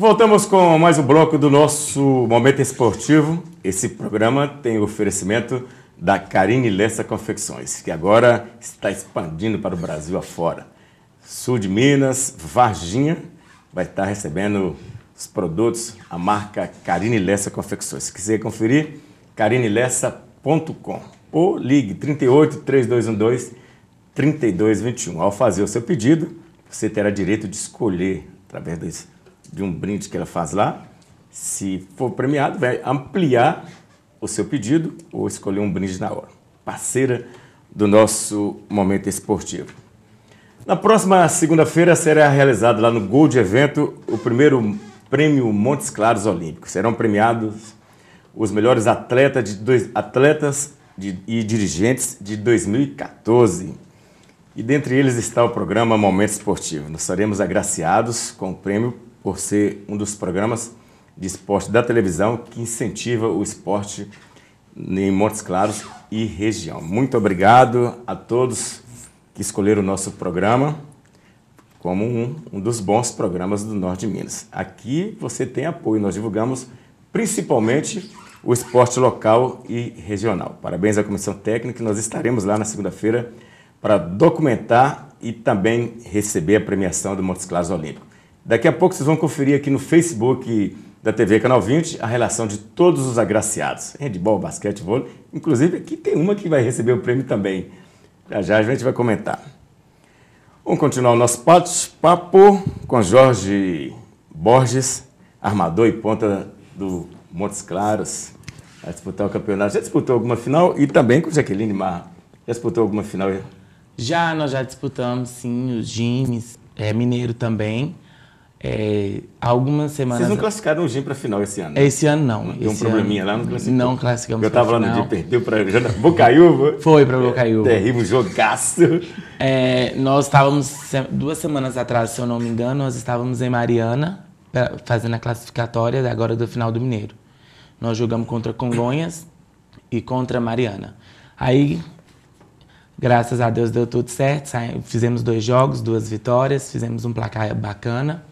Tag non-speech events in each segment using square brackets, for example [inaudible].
Voltamos com mais um bloco do nosso Momento Esportivo. Esse programa tem oferecimento da Carine Lessa Confecções, que agora está expandindo para o Brasil afora. Sul de Minas, Varginha, vai estar recebendo os produtos, a marca Carine Lessa Confecções. Se quiser conferir, carinelessa.com ou ligue 38 3212 3221. Ao fazer o seu pedido, você terá direito de escolher, através de um brinde que ela faz lá. Se for premiado, vai ampliar o seu pedido ou escolher um brinde na hora. Parceira do nosso momento esportivo. Na próxima segunda-feira será realizado lá no Gold Evento o primeiro prêmio Montes Claros Olímpico. Serão premiados os melhores atleta de dois, atletas de, e dirigentes de 2014. E dentre eles está o programa Momento Esportivo. Nós seremos agraciados com o prêmio por ser um dos programas de esporte da televisão que incentiva o esporte em Montes Claros e região. Muito obrigado a todos que escolheram o nosso programa como um, um dos bons programas do Norte de Minas. Aqui você tem apoio, nós divulgamos principalmente o esporte local e regional. Parabéns à comissão técnica, nós estaremos lá na segunda-feira para documentar e também receber a premiação do Montes Claros Olímpico. Daqui a pouco vocês vão conferir aqui no Facebook da TV Canal 20 a relação de todos os agraciados. Handball, basquete, vôlei. Inclusive aqui tem uma que vai receber o prêmio também. Já já a gente vai comentar. Vamos continuar o nosso papo com Jorge Borges, armador e ponta do Montes Claros, Vai disputar o campeonato. Já disputou alguma final e também com Jaqueline Mar. Já disputou alguma final? Já, nós já disputamos, sim, os Jimes, é, Mineiro também. É, algumas semanas. Vocês não classificaram o GIM para final esse ano? Né? Esse ano não. Tem um probleminha ano, lá, não classificamos. Não classificamos. Eu estava lá no dia, perdeu para Bocaiúva. Foi para Bocaiúva. É, terrível jogaço. É, nós estávamos, duas semanas atrás, se eu não me engano, nós estávamos em Mariana, pra, fazendo a classificatória agora do final do Mineiro. Nós jogamos contra Congonhas e contra Mariana. Aí, graças a Deus, deu tudo certo. Fizemos dois jogos, duas vitórias, fizemos um placar bacana.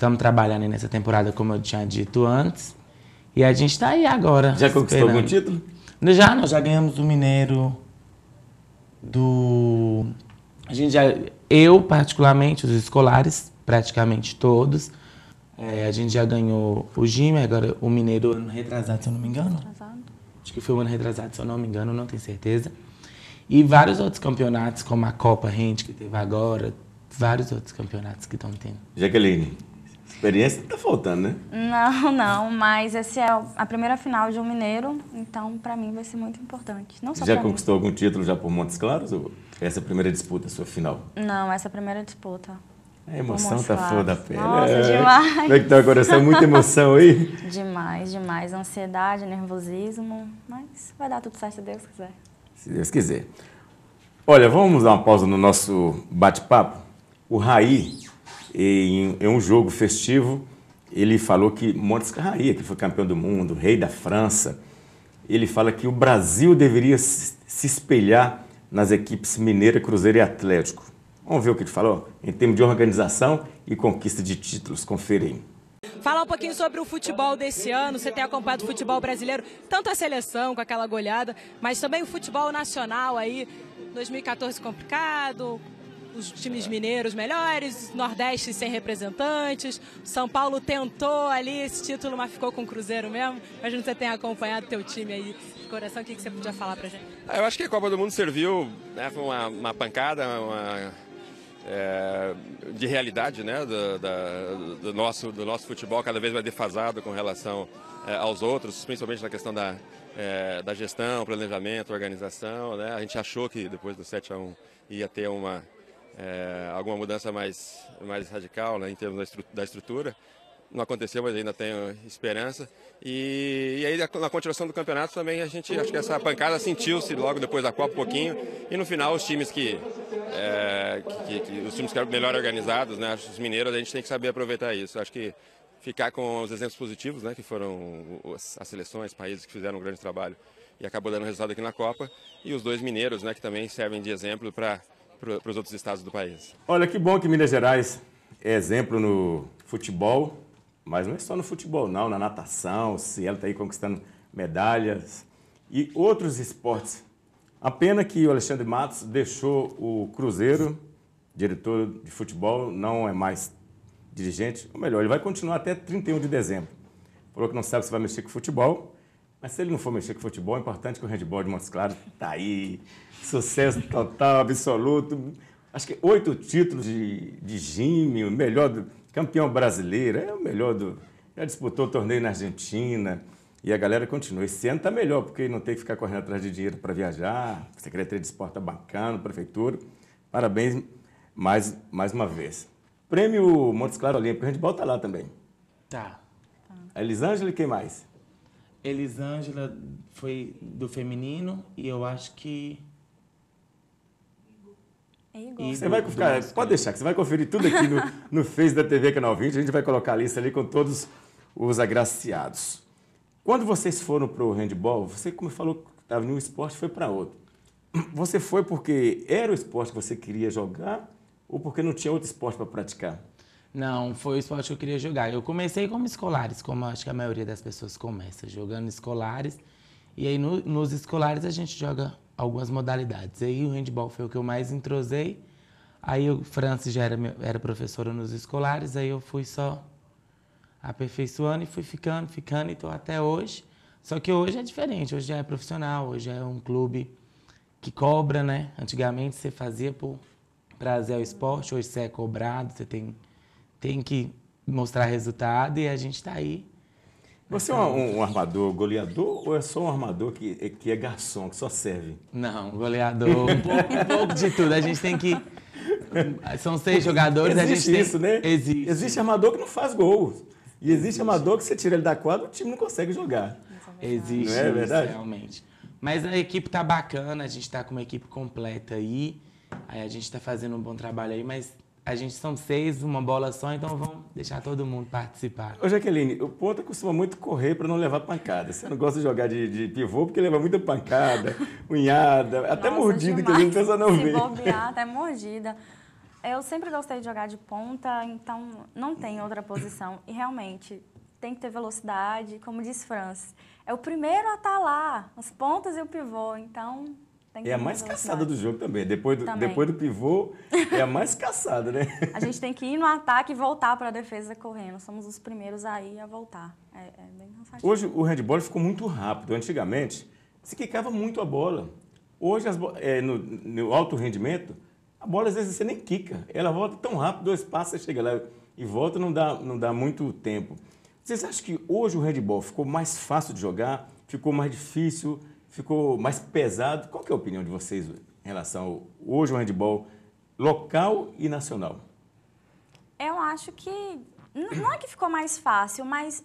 Estamos trabalhando nessa temporada, como eu tinha dito antes. E a gente está aí agora. Já conquistou esperando. algum título? Já, nós já ganhamos o Mineiro, do... A gente já... Eu, particularmente, os escolares, praticamente todos. É, a gente já ganhou o Gime, agora o Mineiro ano retrasado, se eu não me engano. Retrasado. Acho que foi um ano retrasado, se eu não me engano, não tenho certeza. E vários outros campeonatos, como a Copa Rente, que teve agora. Vários outros campeonatos que estão tendo. Jaqueline, Experiência não tá faltando, né? Não, não, mas essa é a primeira final de um mineiro, então para mim vai ser muito importante. Não só já conquistou mim. algum título já por Montes Claros? Ou essa é primeira disputa, sua final? Não, essa é primeira disputa. A emoção tá flor da pele. Nossa, é. demais. Como é que tá o coração? Muita emoção aí? [laughs] demais, demais. Ansiedade, nervosismo, mas vai dar tudo certo se Deus quiser. Se Deus quiser. Olha, vamos dar uma pausa no nosso bate-papo. O Raí em, em um jogo festivo, ele falou que Montes Carraria, que foi campeão do mundo, rei da França, ele fala que o Brasil deveria se espelhar nas equipes Mineira, Cruzeiro e Atlético. Vamos ver o que ele falou em termos de organização e conquista de títulos. Conferem. Falar um pouquinho sobre o futebol desse ano. Você tem acompanhado o futebol brasileiro, tanto a seleção com aquela goleada, mas também o futebol nacional aí. 2014 complicado, os times mineiros melhores, Nordeste sem representantes, São Paulo tentou ali esse título, mas ficou com o Cruzeiro mesmo. Imagino que você tenha acompanhado teu time aí de coração, o que, que você podia falar pra gente? Ah, eu acho que a Copa do Mundo serviu, né, foi uma, uma pancada, uma, é, de realidade né, do, da, do, nosso, do nosso futebol cada vez mais defasado com relação é, aos outros, principalmente na questão da, é, da gestão, planejamento, organização. Né? A gente achou que depois do 7 a 1 ia ter uma, é, alguma mudança mais, mais radical né, em termos da, estru da estrutura. Não aconteceu, mas ainda tenho esperança. E, e aí, na continuação do campeonato, também a gente, acho que essa pancada sentiu-se logo depois da Copa, um pouquinho. E no final, os times que, é, que, que os times que eram melhor organizados, né, os mineiros, a gente tem que saber aproveitar isso. Acho que ficar com os exemplos positivos, né, que foram as seleções, países que fizeram um grande trabalho e acabou dando resultado aqui na Copa, e os dois mineiros, né, que também servem de exemplo para para os outros estados do país? Olha, que bom que Minas Gerais é exemplo no futebol, mas não é só no futebol, não, na natação, o Cielo está aí conquistando medalhas e outros esportes. A pena que o Alexandre Matos deixou o Cruzeiro, diretor de futebol, não é mais dirigente, ou melhor, ele vai continuar até 31 de dezembro. Falou que não sabe se vai mexer com futebol, mas se ele não for mexer com futebol, é importante que o handball de Montes Claros está aí. Sucesso total, absoluto. Acho que oito títulos de, de gym, o melhor do, campeão brasileiro, é o melhor do. Já disputou o torneio na Argentina. E a galera continua. Esse ano está melhor, porque não tem que ficar correndo atrás de dinheiro para viajar. Secretaria de Esporte tá bacana, prefeitura. Parabéns mais, mais uma vez. Prêmio Montes Claros Olímpico, o handball está lá também. Tá. A Elisângela e quem mais? Elisângela foi do feminino e eu acho que. É igual. Você vai ficar, pode deixar, que você vai conferir tudo aqui no, [laughs] no Face da TV Canal 20. A gente vai colocar a lista ali com todos os agraciados. Quando vocês foram para o handball, você, como falou, estava em um esporte foi para outro. Você foi porque era o esporte que você queria jogar ou porque não tinha outro esporte para praticar? Não, foi o esporte que eu queria jogar. Eu comecei como escolares, como acho que a maioria das pessoas começa, jogando escolares. E aí no, nos escolares a gente joga algumas modalidades. aí o handball foi o que eu mais entrosei. Aí o Francis já era, era professora nos escolares, aí eu fui só aperfeiçoando e fui ficando, ficando e até hoje. Só que hoje é diferente, hoje já é profissional, hoje é um clube que cobra, né? Antigamente você fazia por prazer ao esporte, hoje você é cobrado, você tem tem que mostrar resultado e a gente está aí. Você é um, um, armador goleador ou é só um armador que, que é garçom, que só serve? Não, goleador, um pouco, um pouco de tudo. A gente tem que. São seis jogadores, existe a gente Isso, né? Existe. Existe armador que não faz gol. E existe, existe. armador que você tira ele da quadra, o time não consegue jogar. Existe, não é verdade? realmente. Mas a equipe tá bacana, a gente tá com uma equipe completa aí. Aí a gente tá fazendo um bom trabalho aí, mas a gente são seis, uma bola só, então vamos deixar todo mundo participar. Ô Jaqueline, o ponta costuma muito correr para não levar pancada. Você não gosta de jogar de, de pivô porque leva muita pancada, [laughs] unhada, até Nossa, mordida, demais. que a gente pensa não ver. [laughs] até mordida. Eu sempre gostei de jogar de ponta, então não tem outra posição. E realmente, tem que ter velocidade, como diz Francis. É o primeiro a estar tá lá, os pontas e o pivô, então é a mais caçada do jogo também. Depois do, também. Depois do pivô, é a mais caçada, né? A gente tem que ir no ataque e voltar para a defesa correndo. Somos os primeiros aí a voltar. É, é bem cansativo. Hoje o handball ficou muito rápido. Antigamente, se quicava muito a bola. Hoje, as, é, no, no, alto rendimento, a bola às vezes você nem quica. Ela volta tão rápido, dois passos, você chega lá e volta, não dá, não dá muito tempo. Vocês acham que hoje o handball ficou mais fácil de jogar? Ficou mais difícil? ficou mais pesado. Qual é a opinião de vocês em relação ao, hoje ao handball local e nacional? Eu acho que não é que ficou mais fácil, mas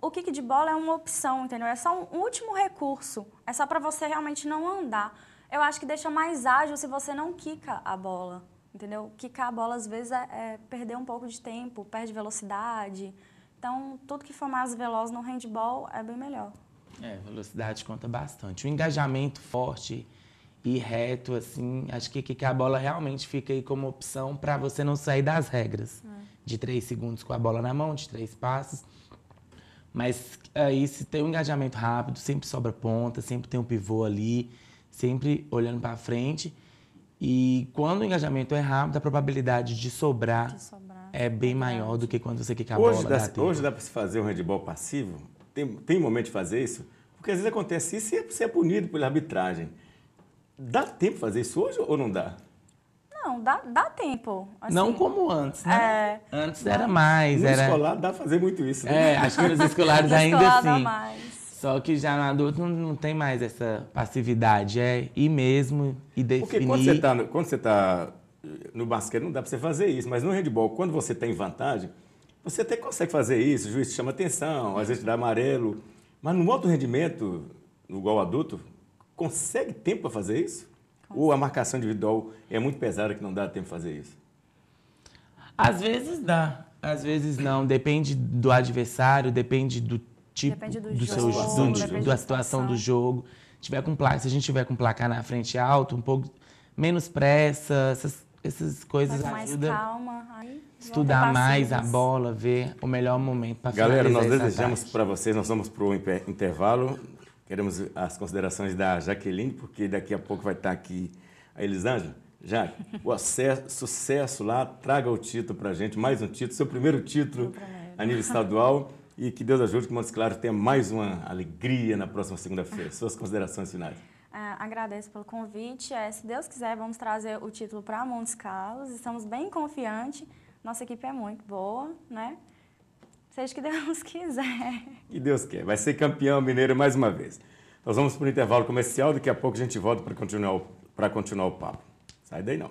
o kick de bola é uma opção, entendeu? É só um último recurso. É só para você realmente não andar. Eu acho que deixa mais ágil se você não quica a bola, entendeu? Quicar a bola às vezes é, é perder um pouco de tempo, perde velocidade. Então, tudo que for mais veloz no handball é bem melhor. É, velocidade conta bastante. O engajamento forte e reto, assim, acho que, que a bola realmente fica aí como opção para você não sair das regras. É. De três segundos com a bola na mão, de três passos. Mas aí, se tem um engajamento rápido, sempre sobra ponta, sempre tem um pivô ali, sempre olhando para frente. E quando o engajamento é rápido, a probabilidade de sobrar, de sobrar. é bem é maior do que quando você quica a hoje bola. Dá, hoje dá para se fazer um handball passivo? Tem, tem momento de fazer isso? Porque às vezes acontece isso e você é punido pela arbitragem. Dá tempo fazer isso hoje ou não dá? Não, dá, dá tempo. Assim. Não como antes, né? É, antes não. era mais. No era... escolar dá pra fazer muito isso. Né? É, acho que nos escolares [laughs] ainda escolar assim. Dá mais. Só que já no adulto não, não, tem mais essa passividade, é ir mesmo e definir. Porque quando você está no, tá eh, no basquete não dá para você fazer isso, mas no handball, quando você tem tá vantagem, você até consegue fazer isso, o juiz chama atenção, às vezes dá amarelo. Mas no alto rendimento, no gol adulto, consegue tempo para fazer isso? Ou a marcação individual é muito pesada que não dá tempo para fazer isso? Às vezes dá, às vezes não. Depende do adversário, depende do tipo, depende do, do jogo, do, depende da situação do jogo. Tiver com placa, se a gente tiver com placar na frente alto, um pouco menos pressa, essas essas coisas Mas mais ajudam. Calma, estudar mais a bola, ver o melhor momento para Galera, nós desejamos para vocês, nós vamos para o intervalo. Queremos as considerações da Jaqueline, porque daqui a pouco vai estar tá aqui a Elisângela. Já, o acesso, sucesso lá, traga o título para gente, mais um título, seu primeiro título a nível estadual. E que Deus ajude que Montes Claros tenha mais uma alegria na próxima segunda-feira. Suas considerações finais agradeço pelo convite. É, se Deus quiser, vamos trazer o título para Montes Carlos. Estamos bem confiantes. Nossa equipe é muito boa, né? Seja que Deus [laughs] quiser. Que Deus quer. Vai ser campeão mineiro mais uma vez. Nós vamos para o intervalo comercial. Daqui a pouco a gente volta para continuar, o, continuar o papo. Sai daí não.